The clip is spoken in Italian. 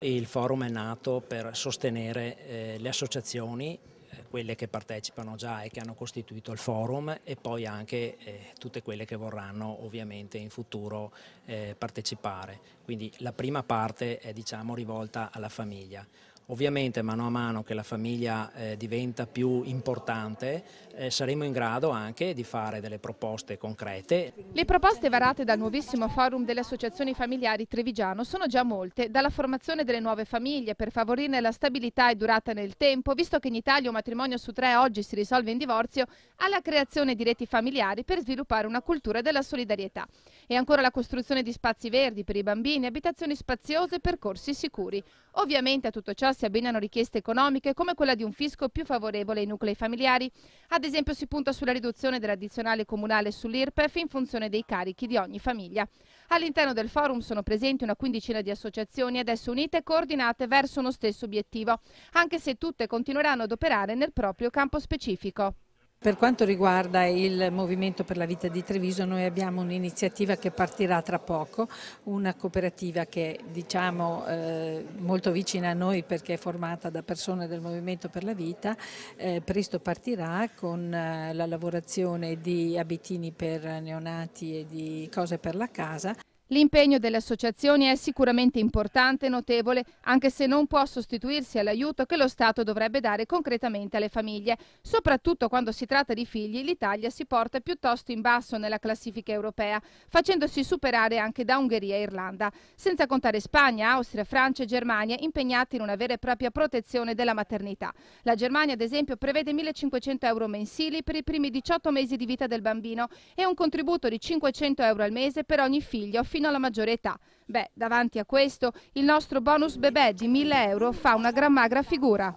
Il forum è nato per sostenere eh, le associazioni, eh, quelle che partecipano già e che hanno costituito il forum e poi anche eh, tutte quelle che vorranno ovviamente in futuro eh, partecipare. Quindi la prima parte è diciamo, rivolta alla famiglia. Ovviamente mano a mano che la famiglia eh, diventa più importante eh, saremo in grado anche di fare delle proposte concrete. Le proposte varate dal nuovissimo forum delle associazioni familiari Trevigiano sono già molte, dalla formazione delle nuove famiglie per favorire la stabilità e durata nel tempo, visto che in Italia un matrimonio su tre oggi si risolve in divorzio, alla creazione di reti familiari per sviluppare una cultura della solidarietà. E ancora la costruzione di spazi verdi per i bambini, abitazioni spaziose e percorsi sicuri. Ovviamente a tutto ciò si abbinano richieste economiche come quella di un fisco più favorevole ai nuclei familiari. Ad esempio si punta sulla riduzione dell'addizionale comunale sull'IRPEF in funzione dei carichi di ogni famiglia. All'interno del forum sono presenti una quindicina di associazioni adesso unite e coordinate verso uno stesso obiettivo, anche se tutte continueranno ad operare nel proprio campo specifico. Per quanto riguarda il Movimento per la Vita di Treviso, noi abbiamo un'iniziativa che partirà tra poco, una cooperativa che è diciamo, eh, molto vicina a noi perché è formata da persone del Movimento per la Vita, eh, presto partirà con eh, la lavorazione di abitini per neonati e di cose per la casa. L'impegno delle associazioni è sicuramente importante e notevole, anche se non può sostituirsi all'aiuto che lo Stato dovrebbe dare concretamente alle famiglie. Soprattutto quando si tratta di figli, l'Italia si porta piuttosto in basso nella classifica europea, facendosi superare anche da Ungheria e Irlanda, senza contare Spagna, Austria, Francia e Germania impegnati in una vera e propria protezione della maternità. La Germania, ad esempio, prevede 1.500 euro mensili per i primi 18 mesi di vita del bambino e un contributo di 500 euro al mese per ogni figlio fino alla maggiore età. Beh, davanti a questo, il nostro bonus bebè di 1000 euro fa una gran magra figura.